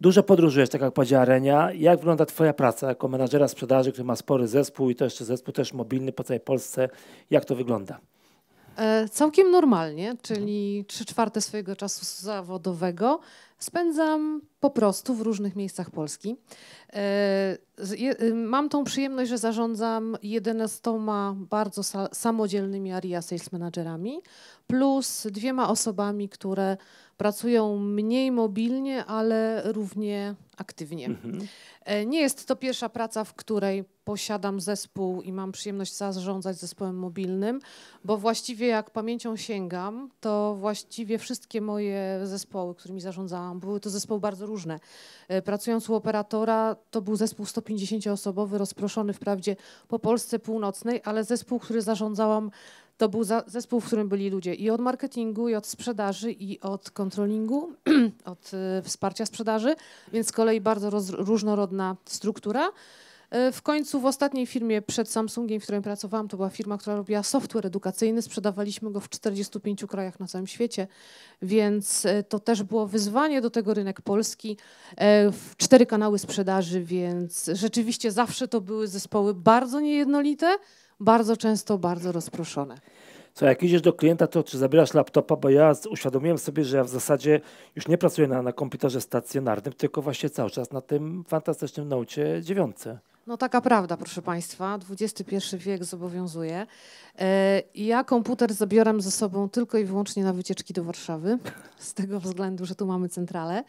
Dużo podróżujesz, tak jak powiedziała Renia. Jak wygląda Twoja praca jako menadżera sprzedaży, który ma spory zespół i to jeszcze zespół też mobilny po całej Polsce? Jak to wygląda? E, całkiem normalnie, czyli trzy czwarte swojego czasu zawodowego spędzam po prostu w różnych miejscach Polski. E, y, mam tą przyjemność, że zarządzam 11 bardzo samodzielnymi ARIA Sales Managerami, plus dwiema osobami, które pracują mniej mobilnie, ale równie aktywnie. Mhm. E, nie jest to pierwsza praca, w której posiadam zespół i mam przyjemność zarządzać zespołem mobilnym, bo właściwie jak pamięcią sięgam, to właściwie wszystkie moje zespoły, którymi zarządzałam, pracowałam, były to zespoły bardzo różne. E, pracując u operatora, to był zespół 150-osobowy, rozproszony wprawdzie po Polsce Północnej, ale zespół, który zarządzałam, to był zespół, w którym byli ludzie i od marketingu, i od sprzedaży, i od kontrolingu, od e, wsparcia sprzedaży, więc z kolei bardzo różnorodna struktura. E, w końcu w ostatniej firmie przed Samsungiem, w której pracowałam, to była firma, która robiła software edukacyjny. Sprzedawaliśmy go w 45 krajach na całym świecie, więc e, to też było wyzwanie do tego rynek polski. E, cztery kanały sprzedaży, więc rzeczywiście zawsze to były zespoły bardzo niejednolite, bardzo często bardzo rozproszone. Co jak idziesz do klienta, to czy zabierasz laptopa? Bo ja uświadomiłem sobie, że ja w zasadzie już nie pracuję na, na komputerze stacjonarnym, tylko właśnie cały czas na tym fantastycznym naucie dziewiątce. No taka prawda, proszę Państwa. XXI wiek zobowiązuje. E, ja komputer zabiorę ze sobą tylko i wyłącznie na wycieczki do Warszawy, z tego względu, że tu mamy centralę.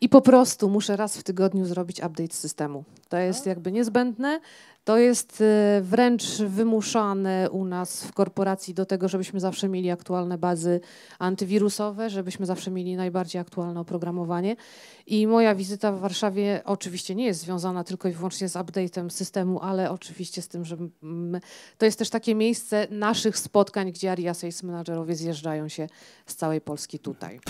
I po prostu muszę raz w tygodniu zrobić update systemu. To jest jakby niezbędne. To jest y, wręcz wymuszane u nas w korporacji do tego, żebyśmy zawsze mieli aktualne bazy antywirusowe, żebyśmy zawsze mieli najbardziej aktualne oprogramowanie. I moja wizyta w Warszawie oczywiście nie jest związana tylko i wyłącznie z update'em systemu, ale oczywiście z tym, że to jest też takie miejsce naszych spotkań, gdzie ARIA Sales Managerowie zjeżdżają się z całej Polski tutaj.